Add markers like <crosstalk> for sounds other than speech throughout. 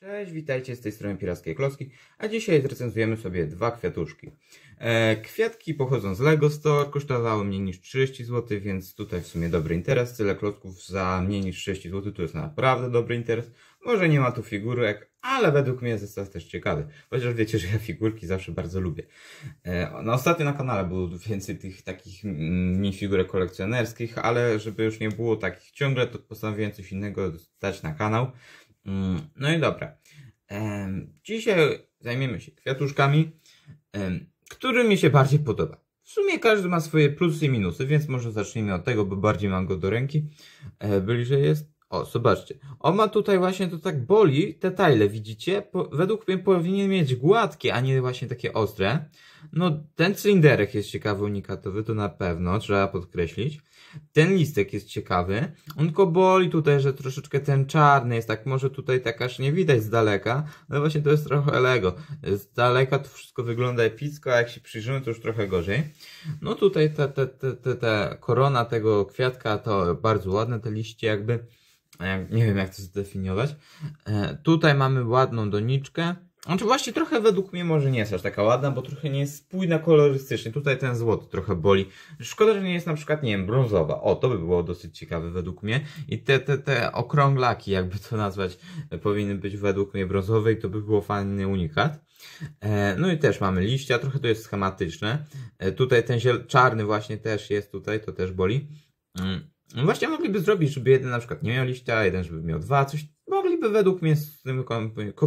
Cześć, witajcie z tej strony Pirackiej Klocki, a dzisiaj zrecenzujemy sobie dwa kwiatuszki. E, kwiatki pochodzą z LEGO Store, kosztowały mniej niż 30 zł, więc tutaj w sumie dobry interes. Tyle klocków za mniej niż 30 zł to jest naprawdę dobry interes. Może nie ma tu figurek, ale według mnie zestaw też ciekawy, chociaż wiecie, że ja figurki zawsze bardzo lubię. E, no, ostatnio na kanale było więcej tych takich mm, figurek kolekcjonerskich, ale żeby już nie było takich ciągle, to postanowiłem coś innego dać na kanał. Mm, no i dobra. Dzisiaj zajmiemy się kwiatuszkami. Który mi się bardziej podoba? W sumie każdy ma swoje plusy i minusy, więc może zacznijmy od tego, bo bardziej mam go do ręki. E, bliżej jest. O, zobaczcie. On ma tutaj właśnie, to tak boli, te tajle, widzicie? Po, według mnie powinien mieć gładkie, a nie właśnie takie ostre. No, ten cylinderek jest ciekawy, unikatowy, to na pewno, trzeba podkreślić. Ten listek jest ciekawy. On tylko boli tutaj, że troszeczkę ten czarny jest, tak może tutaj tak aż nie widać z daleka, No właśnie to jest trochę Lego. Z daleka to wszystko wygląda epicko, a jak się przyjrzymy, to już trochę gorzej. No tutaj ta, ta, ta, ta, ta korona tego kwiatka, to bardzo ładne te liście jakby, nie wiem jak to zdefiniować. E, tutaj mamy ładną doniczkę znaczy właśnie trochę według mnie może nie jest aż taka ładna, bo trochę nie jest spójna kolorystycznie. Tutaj ten złoty trochę boli. Szkoda, że nie jest na przykład, nie wiem, brązowa. O, to by było dosyć ciekawe według mnie. I te, te, te okrąglaki, jakby to nazwać, powinny być według mnie brązowe i to by było fajny unikat. E, no i też mamy liścia, trochę to jest schematyczne. E, tutaj ten ziel czarny właśnie też jest tutaj, to też boli. No właśnie mogliby zrobić, żeby jeden na przykład nie miał liścia, jeden żeby miał dwa, coś Mogliby według mnie z tym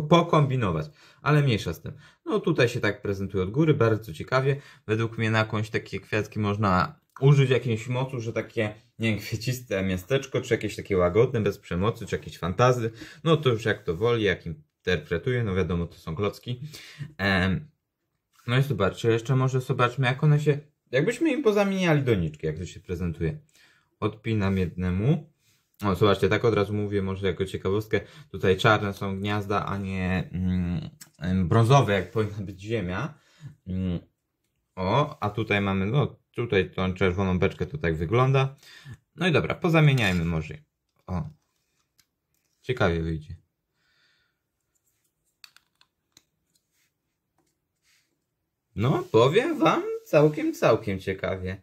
pokombinować, ale mniejsza z tym. No tutaj się tak prezentuje od góry, bardzo ciekawie. Według mnie na jakąś takie kwiatki można użyć jakiejś mocy, że takie, nie wiem, kwieciste miasteczko, czy jakieś takie łagodne, bez przemocy, czy jakieś fantazy. No to już jak to woli, jak interpretuje, no wiadomo, to są klocki. Ehm, no i zobaczcie, jeszcze może zobaczmy, jak one się, jakbyśmy im pozamieniali doniczki, jak to się prezentuje. Odpinam jednemu, o, zobaczcie, tak od razu mówię, może jako ciekawostkę, tutaj czarne są gniazda, a nie mm, brązowe, jak powinna być ziemia. Mm, o, a tutaj mamy, no tutaj tą czerwoną beczkę, to tak wygląda. No i dobra, pozamieniajmy może. O, ciekawie wyjdzie. No, powiem Wam całkiem, całkiem ciekawie.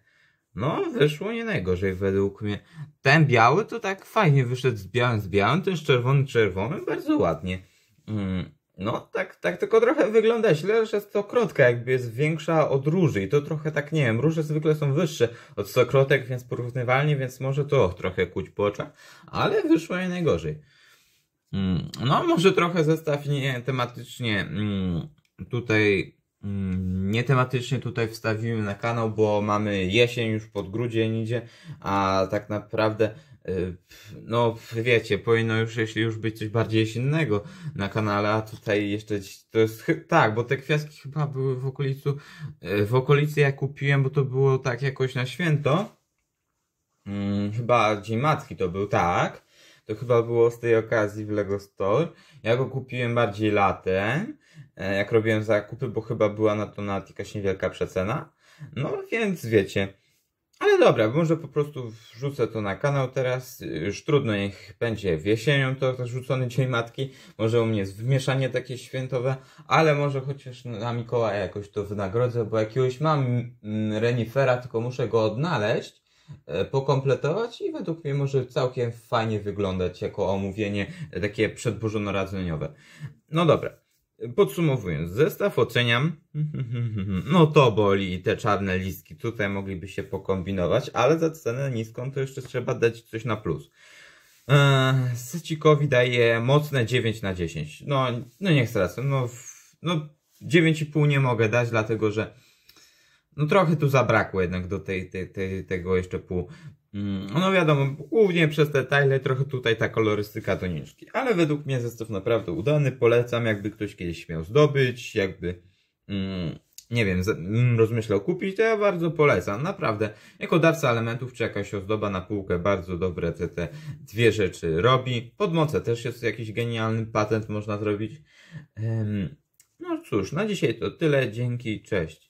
No, wyszło nie najgorzej według mnie. Ten biały to tak fajnie wyszedł z białym z białym, ten czerwony czerwonym bardzo ładnie. Mm, no, tak, tak tylko trochę wygląda źle, że stokrotka jakby jest większa od róży i to trochę tak, nie wiem, róże zwykle są wyższe od stokrotek, więc porównywalnie, więc może to trochę kuć po oczach, ale wyszło nie najgorzej. Mm, no, może trochę zestaw nie tematycznie mm, tutaj Mm, nietematycznie tutaj wstawimy na kanał, bo mamy jesień już pod grudzień idzie, a tak naprawdę y, no wiecie, powinno już, jeśli już być coś bardziej jesiennego na kanale, a tutaj jeszcze to jest, tak, bo te kwiatki chyba były w okolicy, w okolicy ja kupiłem, bo to było tak jakoś na święto, mm, chyba Dzień Matki to był, tak, to chyba było z tej okazji w Lego Store, ja go kupiłem bardziej latem, E, jak robiłem zakupy, bo chyba była na to nawet jakaś niewielka przecena. No więc wiecie. Ale dobra, może po prostu wrzucę to na kanał teraz. Już trudno, niech będzie w jesienią to rzucony Dzień Matki. Może u mnie jest wmieszanie takie świętowe, ale może chociaż na Mikołaja jakoś to wynagrodzę, bo jakiegoś mam mm, renifera, tylko muszę go odnaleźć, e, pokompletować i według mnie może całkiem fajnie wyglądać jako omówienie takie przedbożonarodzeniowe. No dobra. Podsumowując, zestaw oceniam. <laughs> No to boli i te czarne listki tutaj mogliby się pokombinować, ale za cenę niską to jeszcze trzeba dać coś na plus. Eee, Sycikowi daje mocne 9 na 10. No, no niech stracę. No, no 9,5 nie mogę dać, dlatego że no trochę tu zabrakło jednak do tej, tej, tej tego jeszcze pół. Mm, no wiadomo, głównie przez te tajle trochę tutaj ta kolorystyka doniczki. Ale według mnie zestaw naprawdę udany, polecam, jakby ktoś kiedyś miał zdobyć, jakby... Mm, nie wiem, rozmyślał kupić, to ja bardzo polecam. Naprawdę, jako dawca elementów czy jakaś ozdoba na półkę, bardzo dobre te, te dwie rzeczy robi. Podmoce też jest jakiś genialny patent, można zrobić. No cóż, na dzisiaj to tyle. Dzięki, cześć.